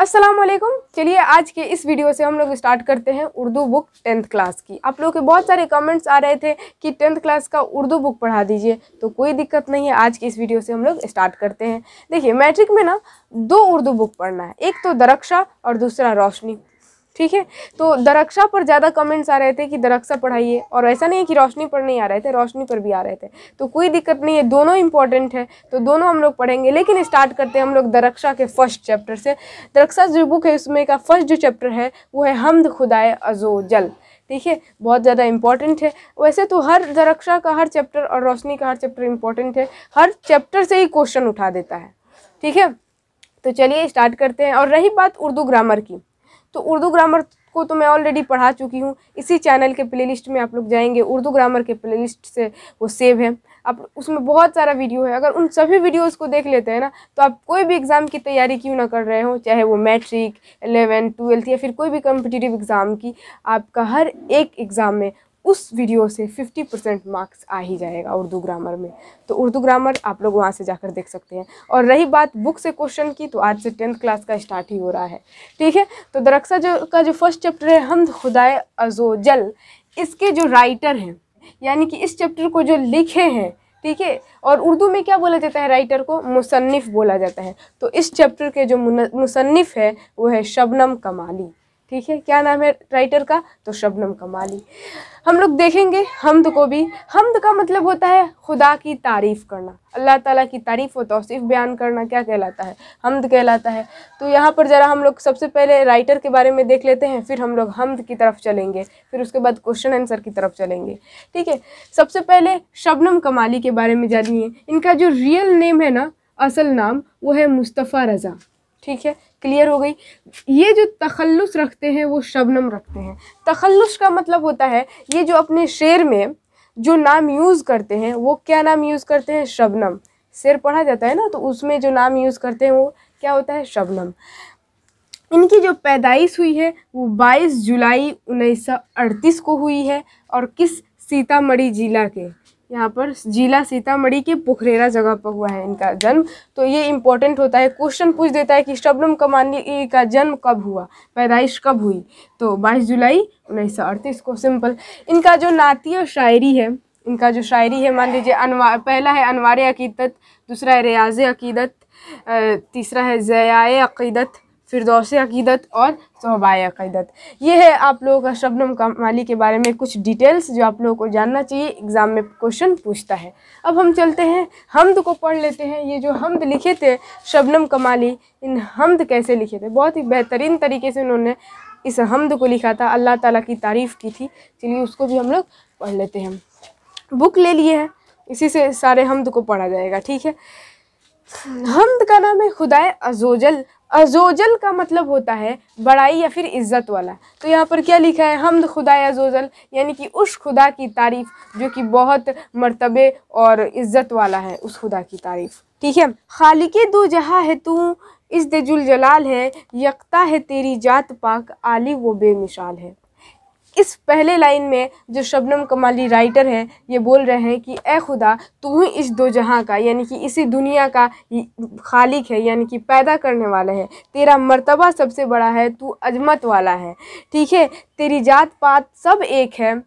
असलम चलिए आज के इस वीडियो से हम लोग स्टार्ट करते हैं उर्दू बुक टेंथ क्लास की आप लोग के बहुत सारे कमेंट्स आ रहे थे कि टेंथ क्लास का उर्दू बुक पढ़ा दीजिए तो कोई दिक्कत नहीं है आज की इस वीडियो से हम लोग स्टार्ट करते हैं देखिए मैट्रिक में ना दो उर्दू बुक पढ़ना है एक तो दरक्षा और दूसरा रोशनी ठीक है तो दरक्षा पर ज़्यादा कमेंट्स आ रहे थे कि दरक्षा पढ़ाइए और ऐसा नहीं है कि रोशनी पर नहीं आ रहे थे रोशनी पर भी आ रहे थे तो कोई दिक्कत नहीं है दोनों इंपॉर्टेंट है तो दोनों हम लोग पढ़ेंगे लेकिन स्टार्ट करते हैं हम लोग दरक्षा के फर्स्ट चैप्टर से दरक्षा जो बुक है उसमें का फर्स्ट जो चैप्टर है वो है हमद खुदाए अजो जल ठीक है बहुत ज़्यादा इंपॉर्टेंट है वैसे तो हर दरक्षा का हर चैप्टर और रोशनी का हर चैप्टर इंपॉर्टेंट है हर चैप्टर से ही क्वेश्चन उठा देता है ठीक है तो चलिए स्टार्ट करते हैं और रही बात उर्दू ग्रामर की तो उर्दू ग्रामर को तो मैं ऑलरेडी पढ़ा चुकी हूँ इसी चैनल के प्लेलिस्ट में आप लोग जाएंगे उर्दू ग्रामर के प्लेलिस्ट से वो सेव है आप उसमें बहुत सारा वीडियो है अगर उन सभी वीडियोस को देख लेते हैं ना तो आप कोई भी एग्ज़ाम की तैयारी क्यों ना कर रहे हो चाहे वो मैट्रिक एलेवन ट्वेल्थ या फिर कोई भी कम्पिटिटिव एग्ज़ाम की आपका हर एक एग्ज़ाम में उस वीडियो से 50 परसेंट मार्क्स आ ही जाएगा उर्दू ग्रामर में तो उर्दू ग्रामर आप लोग वहाँ से जाकर देख सकते हैं और रही बात बुक से क्वेश्चन की तो आज से टेंथ क्लास का स्टार्ट ही हो रहा है ठीक है तो दरक्सा जो का जो फर्स्ट चैप्टर है हम खुदाए अजोजल इसके जो राइटर हैं यानी कि इस चैप्टर को जो लिखे हैं ठीक है और उर्दू में क्या बोला जाता है राइटर को मुसन्फ़ बोला जाता है तो इस चैप्टर के जो मुसन्फ़ है वो है शबनम कमाली ठीक है क्या नाम है राइटर का तो शबनम कमाली हम लोग देखेंगे हमद को भी हमद का मतलब होता है खुदा की तारीफ़ करना अल्लाह ताला की तारीफ़ व तोसीफ़ बयान करना क्या कहलाता है हमद कहलाता है तो यहाँ पर ज़रा हम लोग सबसे पहले राइटर के बारे में देख लेते हैं फिर हम लोग हमद की तरफ चलेंगे फिर उसके बाद क्वेश्चन आंसर की तरफ चलेंगे ठीक है सबसे पहले शबनम कमाली के बारे में जानिए इनका जो रियल नेम है ना असल नाम वो है मुस्तफ़ा रज़ा ठीक है क्लियर हो गई ये जो तखल्लुस रखते हैं वो शबनम रखते हैं तखल्लुस का मतलब होता है ये जो अपने शेर में जो नाम यूज़ करते हैं वो क्या नाम यूज़ करते हैं शबनम शेर पढ़ा जाता है ना तो उसमें जो नाम यूज़ करते हैं वो क्या होता है शबनम इनकी जो पैदाइश हुई है वो 22 जुलाई उन्नीस को हुई है और किस सीतामढ़ी जिला के यहाँ पर जिला सीतामढ़ी के पुखरेरा जगह पर हुआ है इनका जन्म तो ये इम्पोर्टेंट होता है क्वेश्चन पूछ देता है कि शबनम कमानी का जन्म कब हुआ पैदाइश कब हुई तो 22 जुलाई उन्नीस सौ अड़तीस को सिंपल इनका जो और शायरी है इनका जो शायरी है मान लीजिए अनवा पहला है अनवार अकीदत दूसरा है रियाज अकीदत तीसरा है ज़याए अकीदत फिरदौस अकीदत और सहबाए अकीदत ये है आप लोगों का शबनम कमाली के बारे में कुछ डिटेल्स जो आप लोगों को जानना चाहिए एग्ज़ाम में क्वेश्चन पूछता है अब हम चलते हैं हमद को पढ़ लेते हैं ये जो हमद लिखे थे शबनम कमाली इन हमद कैसे लिखे थे बहुत ही बेहतरीन तरीके से उन्होंने इस हमद को लिखा था अल्लाह ताला की तारीफ़ की थी चलिए उसको भी हम लोग पढ़ लेते हैं बुक ले लिए हैं इसी से सारे हमद को पढ़ा जाएगा ठीक है हमद का नाम है खुदाए अजोजल अजोजल का मतलब होता है बड़ाई या फिर इज़्ज़त वाला तो यहाँ पर क्या लिखा है हमद खुदा अजोजल यानी कि उस खुदा की तारीफ़ जो कि बहुत मर्तबे और इज़्ज़त वाला है उस खुदा की तारीफ़ ठीक है खालिक दो जहाँ है तू इस जुल जलाल है यकता है तेरी जात पाक आली वो बेमिसाल है इस पहले लाइन में जो शबनम कमाली राइटर है ये बोल रहे हैं कि ए खुदा तू ही इस दो जहाँ का यानी कि इसी दुनिया का खालिक है यानी कि पैदा करने वाला है तेरा मर्तबा सबसे बड़ा है तू अजमत वाला है ठीक है तेरी जात पात सब एक है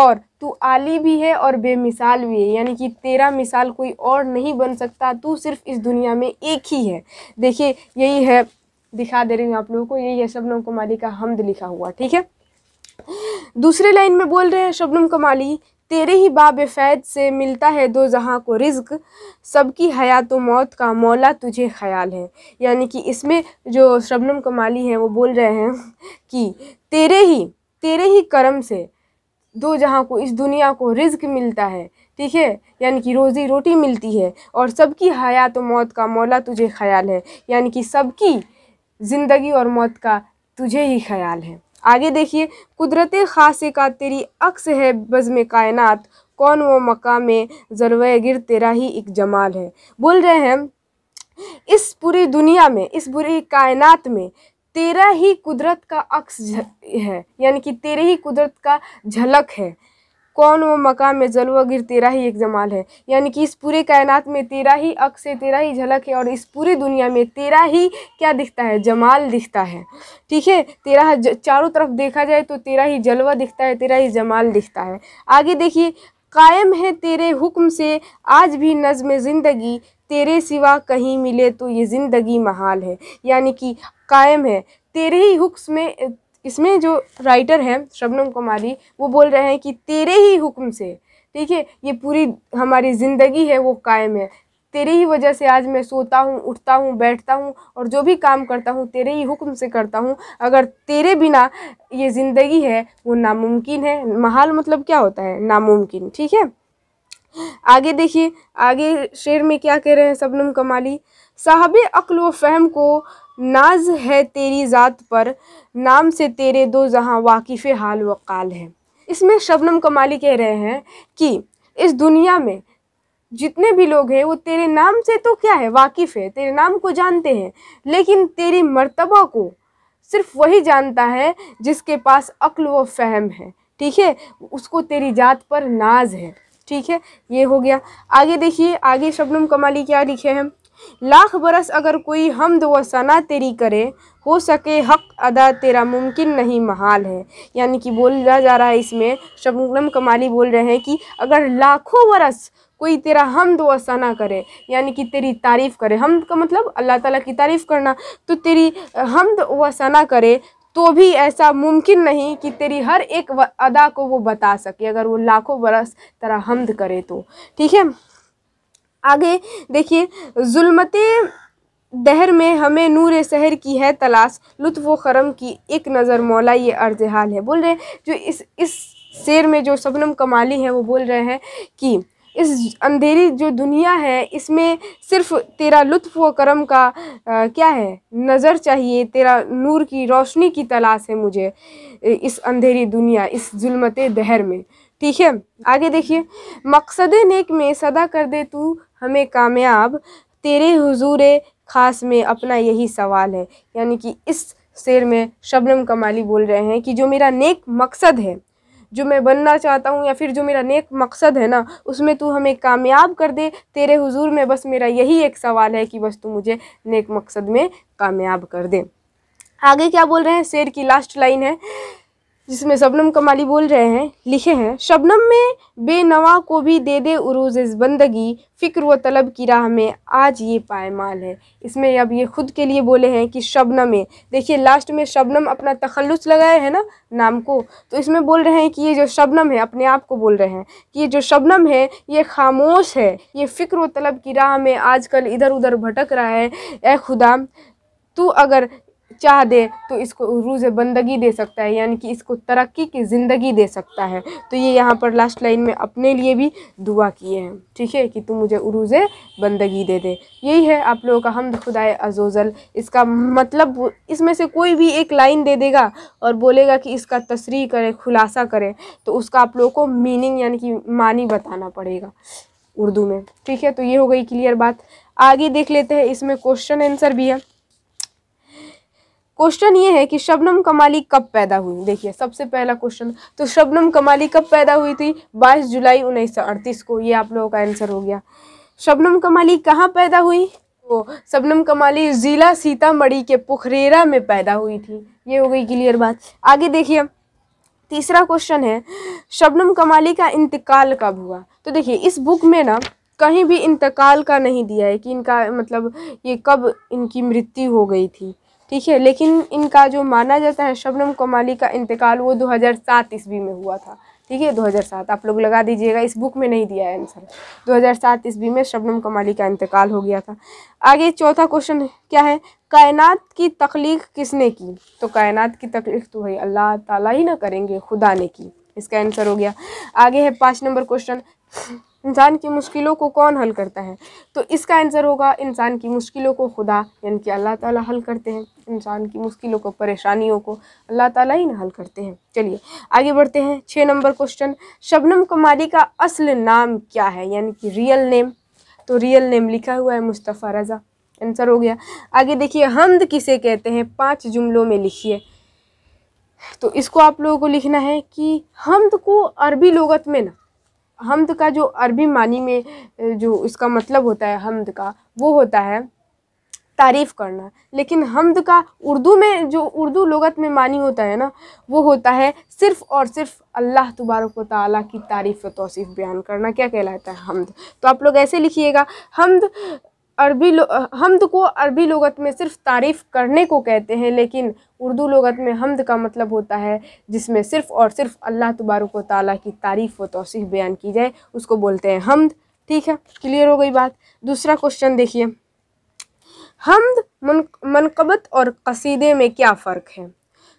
और तू आली भी है और बेमिसाल भी है यानी कि तेरा मिसाल कोई और नहीं बन सकता तू सिर्फ इस दुनिया में एक ही है देखिए यही है दिखा दे रही हूँ आप लोगों को यही है शबनम कुमारी का हमद लिखा हुआ ठीक है दूसरे लाइन में बोल रहे हैं शबनम कमाली तेरे ही बाब फैद से मिलता है दो जहाँ को रिज्क सबकी हयात मौत का मौला तुझे ख्याल है यानी कि इसमें जो शबनम कमाली हैं वो बोल रहे हैं कि तेरे ही तेरे ही कर्म से दो जहाँ को इस दुनिया को रिज्क मिलता है ठीक है यानी कि रोज़ी रोटी मिलती है और सबकी हयात मौत का मौला तुझे ख्याल है यानी कि सबकी ज़िंदगी और मौत का तुझे ही ख्याल है आगे देखिए कुदरत ख़ास का तेरी अक्स है बज़म कायनात कौन वो मका में जरवे गिर तेरा ही एक जमाल है बोल रहे हैं इस पूरी दुनिया में इस पूरी कायनात में तेरा ही कुदरत का अक्स है यानी कि तेरे ही कुदरत का झलक है कौन वो मकाम में जलवा गिर तेरा ही एक जमाल है यानी कि इस पूरे कायनात में तेरा ही अक्स है तेरा ही झलक है और इस पूरी दुनिया में तेरा ही क्या दिखता है जमाल दिखता है ठीक है तेरा चारों तरफ देखा जाए तो तेरा ही जलवा दिखता है तेरा ही जमाल दिखता है आगे देखिए कायम है तेरे हुक्म से आज भी नज़म ज़िंदगी तेरे सिवा कहीं मिले तो ये ज़िंदगी महाल है यानी कि कायम है तेरे ही हुक्म में इसमें जो राइटर हैं शबनम कुमारी वो बोल रहे हैं कि तेरे ही हुक्म से ठीक है ये पूरी हमारी ज़िंदगी है वो कायम है तेरे ही वजह से आज मैं सोता हूँ उठता हूँ बैठता हूँ और जो भी काम करता हूँ तेरे ही हुक्म से करता हूँ अगर तेरे बिना ये ज़िंदगी है वो नामुमकिन है महाल मतलब क्या होता है नामुमकिन ठीक है आगे देखिए आगे शेर में क्या कह रहे हैं सबनम कमाली साहब अक्ल व फहम को नाज है तेरी ज़ात पर नाम से तेरे दो जहाँ वाकिफ़ हाल वकाल है इसमें शबनम कमाली कह रहे हैं कि इस दुनिया में जितने भी लोग हैं वो तेरे नाम से तो क्या है वाकिफ़ है तेरे नाम को जानते हैं लेकिन तेरी मर्तबा को सिर्फ वही जानता है जिसके पास अक्ल व फहम है ठीक है उसको तेरी जात पर नाज है ठीक है ये हो गया आगे देखिए आगे शबनम कमाली क्या लिखे हैं लाख बरस अगर कोई हमद व सना तेरी करे हो सके हक अदा तेरा मुमकिन नहीं महाल है यानी कि बोला जा रहा है इसमें शबनम कमाली बोल रहे हैं कि अगर लाखों बरस कोई तेरा हमद व सना करे यानी कि तेरी तारीफ़ करे हमद का मतलब अल्लाह ताला की तारीफ़ करना तो तेरी हमद व सना करे तो भी ऐसा मुमकिन नहीं कि तेरी हर एक अदा को वो बता सके अगर वो लाखों बरस तेरा हमद करे तो ठीक है आगे देखिए जुलमत दहर में हमें नूर शहर की है तलाश लुत्फ़ व करम की एक नज़र मौला ये अर्ज हाल है बोल रहे हैं जो इस इस शेर में जो शबनम कमाली है वो बोल रहे हैं कि इस अंधेरी जो दुनिया है इसमें सिर्फ तेरा लुत्फ़ व करम का आ, क्या है नज़र चाहिए तेरा नूर की रोशनी की तलाश है मुझे इस अंधेरी दुनिया इस जुलमत दहर में ठीक है आगे देखिए मकसद नेक में सदा कर दे तू हमें कामयाब तेरे हुजूर ख़ास में अपना यही सवाल है यानी कि इस शेर में शबनम कमाली बोल रहे हैं कि जो मेरा नेक मकसद है जो मैं बनना चाहता हूँ या फिर जो मेरा नेक मकसद है ना उसमें तू हमें कामयाब कर दे तेरे हुजूर में बस मेरा यही एक सवाल है कि बस तू मुझे नेक मकसद में कामयाब कर दे आगे क्या बोल रहे हैं शेर की लास्ट लाइन है जिसमें शबनम कमाली बोल रहे हैं लिखे हैं शबनम में बेनवा को भी दे दे उरूज बंदगी फ़िक्र व तलब की राह में आज ये पायमाल है इसमें अब ये ख़ुद के लिए बोले हैं कि शबनम में देखिए लास्ट में शबनम अपना तखलुस लगाए है ना नाम को तो इसमें बोल रहे हैं कि ये जो शबनम है अपने आप को बोल रहे हैं कि ये जो शबनम है ये खामोश है ये फ़िक्र व तलब की राह में आज इधर उधर भटक रहा है ए खुदा तू अगर चाह दे तो इसको रूज़ बंदगी दे सकता है यानी कि इसको तरक्की की ज़िंदगी दे सकता है तो ये यहाँ पर लास्ट लाइन में अपने लिए भी दुआ किए हैं ठीक है कि तुम मुझे उरूज़ बंदगी दे दे यही है आप लोगों का हमद खुदाए अजोज़ल इसका मतलब इसमें से कोई भी एक लाइन दे देगा और बोलेगा कि इसका तस्री करें खुलासा करें तो उसका आप लोगों को मीनिंग यानी कि मानी बताना पड़ेगा उर्दू में ठीक है तो ये हो गई क्लियर बात आगे देख लेते हैं इसमें क्वेश्चन आंसर भी है क्वेश्चन ये है कि शबनम कमाली कब पैदा हुई देखिए सबसे पहला क्वेश्चन तो शबनम कमाली कब पैदा हुई थी 22 जुलाई 1938 को ये आप लोगों का आंसर हो गया शबनम कमाली कहाँ पैदा हुई वो तो शबनम कमाली ज़िला सीतामढ़ी के पुखरेरा में पैदा हुई थी ये हो गई क्लियर बात आगे देखिए तीसरा क्वेश्चन है शबनम कमाली का इंतकाल कब हुआ तो देखिए इस बुक में ना कहीं भी इंतकाल का नहीं दिया है कि इनका मतलब ये कब इनकी मृत्यु हो गई थी ठीक है लेकिन इनका जो माना जाता है शबनम कोमाली का इंतकाल वो 2007 ईस्वी में हुआ था ठीक है 2007 आप लोग लगा दीजिएगा इस बुक में नहीं दिया है आंसर 2007 ईस्वी में शबनम कमाली का इंतकाल हो गया था आगे चौथा क्वेश्चन क्या है कायनात की तख्लीक किसने की तो कायनात की तख्लीक तो भाई अल्लाह ताला ही ना करेंगे खुदा ने की इसका आंसर हो गया आगे है पाँच नंबर क्वेश्चन इंसान की मुश्किलों को कौन हल करता है तो इसका आंसर होगा इंसान की मुश्किलों को खुदा यानी कि अल्लाह ताला हल करते हैं इंसान की मुश्किलों को परेशानियों को अल्लाह ताला ही ना हल करते हैं चलिए आगे बढ़ते हैं छः नंबर क्वेश्चन शबनम कुमारी का असल नाम क्या है यानी कि रियल नेम तो रियल नेम लिखा हुआ है मुस्तफ़ा रज़ा आंसर हो गया आगे देखिए हमद किसे कहते हैं पाँच जुमलों में लिखिए तो इसको आप लोगों को लिखना है कि हमद को अरबी लगत में ना हमद का जो अरबी मानी में जो इसका मतलब होता है हमद का वो होता है तारीफ़ करना लेकिन हमद का उर्दू में जो उर्दू लगत में मानी होता है ना वो होता है सिर्फ़ और सिर्फ अल्लाह तबारक ताली की तारीफ़ व तोसीफ़ बयान करना क्या कहलाता है हमद तो आप लोग ऐसे लिखिएगा हमद अरबी हमद को अरबी लगत में सिर्फ तारीफ़ करने को कहते हैं लेकिन उर्दू लगत में हमद का मतलब होता है जिसमें सिर्फ़ और सिर्फ अल्लाह तबारक व ताली की तारीफ़ व तोसीफ़ बयान की जाए उसको बोलते हैं हमद ठीक है क्लियर हो गई बात दूसरा क्वेश्चन देखिए हमद मन मनकबत और कसीदे में क्या फ़र्क है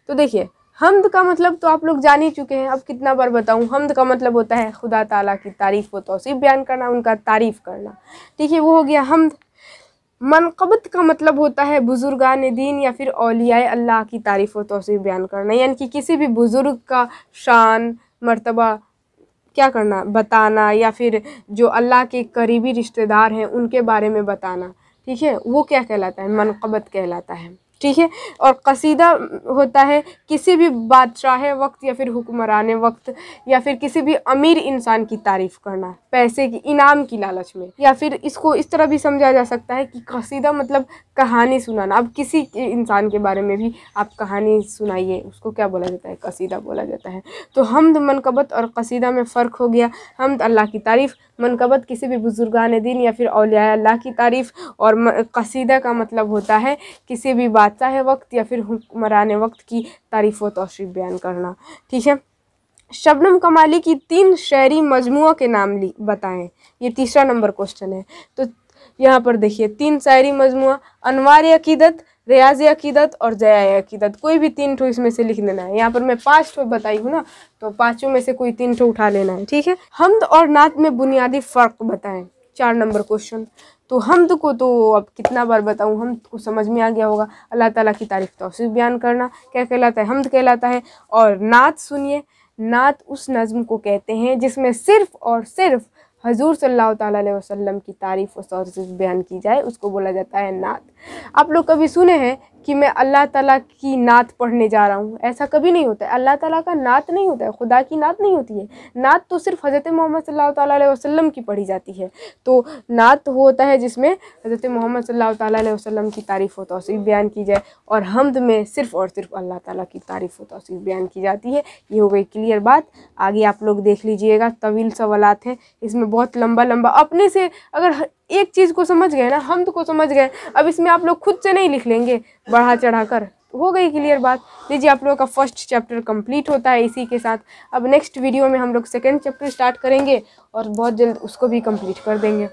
तो देखिए हमद का मतलब तो आप लोग जान ही चुके हैं अब कितना बार बताऊं हमद का मतलब होता है खुदा ताला की तारीफ़ व तोसीफ़ बयान करना उनका तारीफ़ करना ठीक है वो हो गया हमद मनकबत का मतलब होता है बुज़ुर्गान दीन या फिर अलिया अल्लाह की तारीफ़ और तोसीफ़ बयान करना यानी कि किसी भी बुज़ुर्ग का शान मर्तबा क्या करना बताना या फिर जो अल्लाह के करीबी रिश्तेदार हैं उनके बारे में बताना ठीक है वो क्या कहलाता है मनकबत कहलाता है ठीक है और कसीदा होता है किसी भी बादशाह वक्त या फिर हुक्मरान वक्त या फिर किसी भी अमीर इंसान की तारीफ़ करना पैसे की इनाम की लालच में या फिर इसको इस तरह भी समझा जा सकता है कि कसीदा मतलब कहानी सुनाना अब किसी इंसान के बारे में भी आप कहानी सुनाइए उसको क्या बोला जाता है कसीदा बोला जाता है तो हमद मनकबत और कसीदा में फ़र्क हो गया हमद अल्लाह की तारीफ़ मनकबत किसी भी बुजुर्गान दिन या फिर अलिया अल्लाह की तारीफ़ और कसीदा का मतलब होता है किसी भी बात बादशाह वक्त या फिर हुक्मरान वक्त की तारीफ़ व तोशीफ बयान करना ठीक है शबनम कमाली की तीन शहरी मजमुआ के नाम ली बताएं ये तीसरा नंबर क्वेश्चन है तो यहाँ पर देखिए तीन शायरी मजमू अनवार अकीदत रियाज अकीदत और जया अकीदत कोई भी तीन ठो इसमें से लिख देना है यहाँ पर मैं पाँच ठो बताई हूँ ना तो पाँचों में से कोई तीन ठो उठा लेना है ठीक है हमद और नात में बुनियादी फ़र्क बताएं चार नंबर क्वेश्चन तो हमद को तो अब कितना बार बताऊँ हम को तो समझ में आ गया होगा अल्लाह ताला की तारीफ़ तोसी बयान करना क्या कहलाता है हमद तो कहलाता है और नात सुनिए नात उस नज़म को कहते हैं जिसमें सिर्फ़ और सिर्फ़ हजूर सल्ला अलैहि की तारीफ़ और तोसीफ़ बयान की जाए उसको बोला जाता है नात आप लोग कभी सुने हैं कि मैं अल्लाह ताला की नात पढ़ने जा रहा हूँ ऐसा कभी नहीं होता है अल्लाह ताला का नात नहीं होता है खुदा की नात नहीं होती है नात तो सिर्फ हज़रत मोहम्मद सल्लल्लाहु अलैहि वसल्लम की पढ़ी जाती है तो नात वो होता है जिसमें हज़रत मोहम्मद सल्लल्लाहु अलैहि वसल्लम की तारीफ़ व तोसीफ़ बयान की जाए और हमद में सिर्फ़ और सिर्फ अल्लाह ताली की तारीफ़ व तोसीफ़ बयान की जाती है ये हो गई क्लियर बात आगे आप लोग देख लीजिएगा तवील सवालत है इसमें बहुत लंबा लंबा अपने से अगर एक चीज़ को समझ गए ना हम तो को समझ गए अब इसमें आप लोग खुद से नहीं लिख लेंगे बढ़ा चढ़ा कर तो हो गई क्लियर बात लीजिए आप लोगों का फर्स्ट चैप्टर कंप्लीट होता है इसी के साथ अब नेक्स्ट वीडियो में हम लोग सेकेंड चैप्टर स्टार्ट करेंगे और बहुत जल्द उसको भी कंप्लीट कर देंगे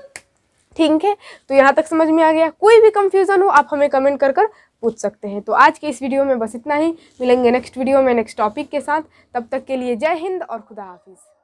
ठीक है तो यहाँ तक समझ में आ गया कोई भी कंफ्यूजन हो आप हमें कमेंट कर कर पूछ सकते हैं तो आज के इस वीडियो में बस इतना ही मिलेंगे नेक्स्ट वीडियो में नेक्स्ट टॉपिक के साथ तब तक के लिए जय हिंद और खुदा हाफिज़